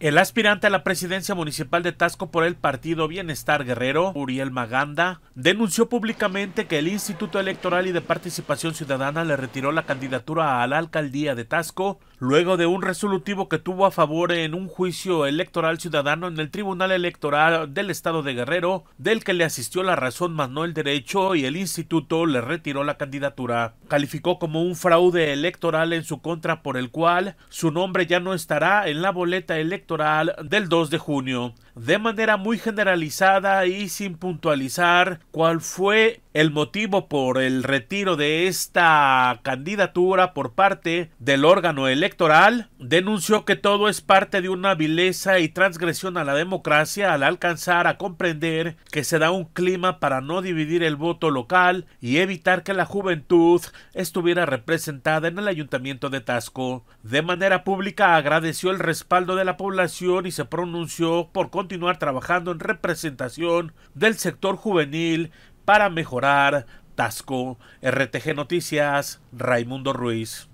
El aspirante a la presidencia municipal de Tasco por el partido Bienestar Guerrero, Uriel Maganda, denunció públicamente que el Instituto Electoral y de Participación Ciudadana le retiró la candidatura a la alcaldía de Tasco luego de un resolutivo que tuvo a favor en un juicio electoral ciudadano en el Tribunal Electoral del Estado de Guerrero, del que le asistió la razón más no el derecho y el instituto le retiró la candidatura. Calificó como un fraude electoral en su contra por el cual su nombre ya no estará en la boleta electoral electoral del 2 de junio. De manera muy generalizada y sin puntualizar cuál fue el motivo por el retiro de esta candidatura por parte del órgano electoral, denunció que todo es parte de una vileza y transgresión a la democracia al alcanzar a comprender que se da un clima para no dividir el voto local y evitar que la juventud estuviera representada en el ayuntamiento de Tasco. De manera pública agradeció el respaldo de la población y se pronunció por continuar trabajando en representación del sector juvenil para mejorar Tasco, RTG Noticias, Raimundo Ruiz.